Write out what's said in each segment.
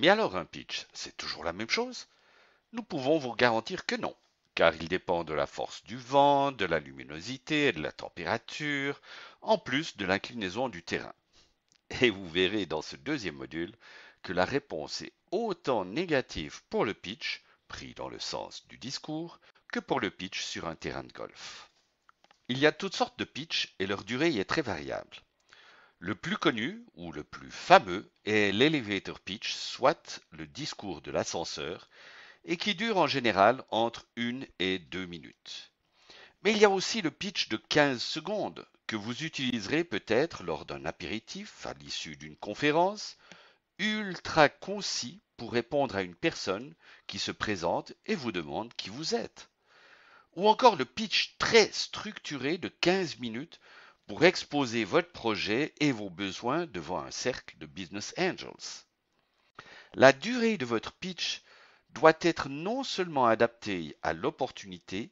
Mais alors un pitch, c'est toujours la même chose Nous pouvons vous garantir que non, car il dépend de la force du vent, de la luminosité, de la température, en plus de l'inclinaison du terrain. Et vous verrez dans ce deuxième module que la réponse est autant négative pour le pitch, pris dans le sens du discours, que pour le pitch sur un terrain de golf. Il y a toutes sortes de pitch et leur durée est très variable. Le plus connu ou le plus fameux est l'elevator pitch, soit le discours de l'ascenseur, et qui dure en général entre une et deux minutes. Mais il y a aussi le pitch de 15 secondes que vous utiliserez peut-être lors d'un apéritif, à l'issue d'une conférence, ultra concis pour répondre à une personne qui se présente et vous demande qui vous êtes. Ou encore le pitch très structuré de 15 minutes pour exposer votre projet et vos besoins devant un cercle de business angels. La durée de votre pitch doit être non seulement adaptée à l'opportunité,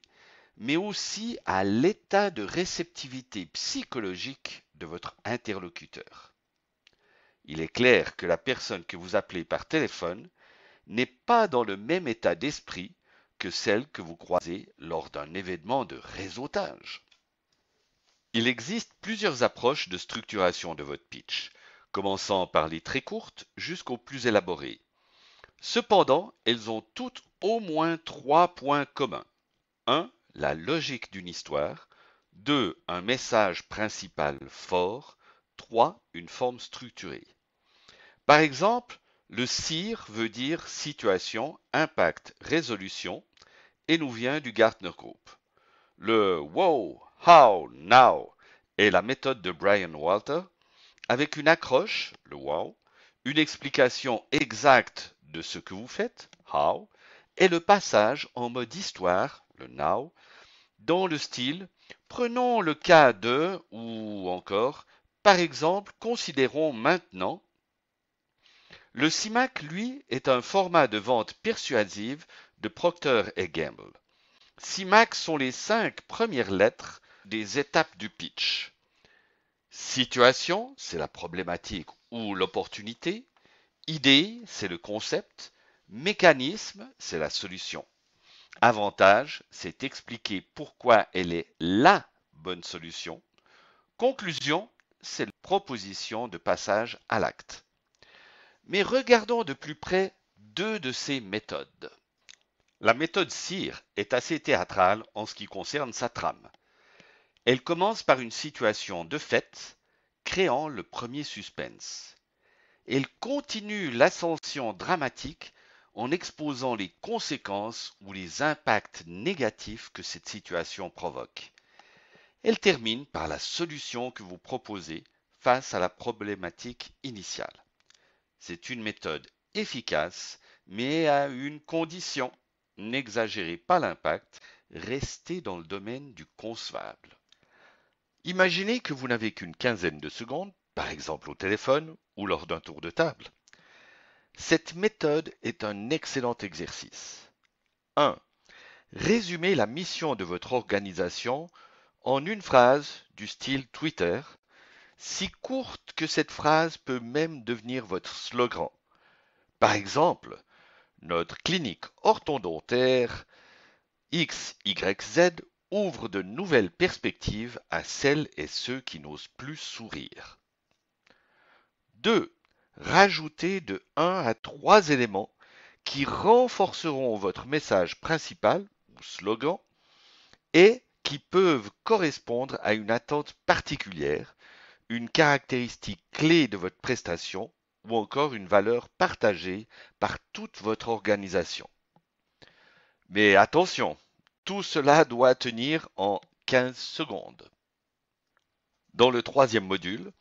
mais aussi à l'état de réceptivité psychologique de votre interlocuteur. Il est clair que la personne que vous appelez par téléphone n'est pas dans le même état d'esprit que celle que vous croisez lors d'un événement de réseautage. Il existe plusieurs approches de structuration de votre pitch, commençant par les très courtes jusqu'aux plus élaborées. Cependant, elles ont toutes au moins trois points communs. 1. La logique d'une histoire. 2. Un message principal fort. 3. Une forme structurée. Par exemple, le SIR veut dire situation, impact, résolution et nous vient du Gartner Group. Le WOW How Now est la méthode de Brian Walter avec une accroche, le Wow, une explication exacte de ce que vous faites, How, et le passage en mode histoire, le Now, dans le style Prenons le cas de ou encore Par exemple, considérons maintenant. Le CIMAC, lui, est un format de vente persuasive de Procter Gamble. CIMAC sont les cinq premières lettres des étapes du pitch. Situation, c'est la problématique ou l'opportunité. Idée, c'est le concept. Mécanisme, c'est la solution. Avantage, c'est expliquer pourquoi elle est LA bonne solution. Conclusion, c'est la proposition de passage à l'acte. Mais regardons de plus près deux de ces méthodes. La méthode CIR est assez théâtrale en ce qui concerne sa trame. Elle commence par une situation de fait, créant le premier suspense. Elle continue l'ascension dramatique en exposant les conséquences ou les impacts négatifs que cette situation provoque. Elle termine par la solution que vous proposez face à la problématique initiale. C'est une méthode efficace, mais à une condition. N'exagérez pas l'impact, restez dans le domaine du concevable. Imaginez que vous n'avez qu'une quinzaine de secondes, par exemple au téléphone ou lors d'un tour de table. Cette méthode est un excellent exercice. 1. Résumez la mission de votre organisation en une phrase du style Twitter, si courte que cette phrase peut même devenir votre slogan. Par exemple, notre clinique orthodontaire XYZ ouvre de nouvelles perspectives à celles et ceux qui n'osent plus sourire. 2. Rajoutez de 1 à 3 éléments qui renforceront votre message principal ou slogan et qui peuvent correspondre à une attente particulière, une caractéristique clé de votre prestation ou encore une valeur partagée par toute votre organisation. Mais attention, tout cela doit tenir en 15 secondes. Dans le troisième module,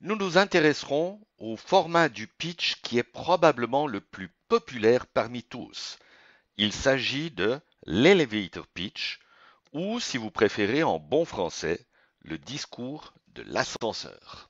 nous nous intéresserons au format du pitch qui est probablement le plus populaire parmi tous. Il s'agit de l'elevator pitch ou, si vous préférez en bon français, le discours de l'ascenseur.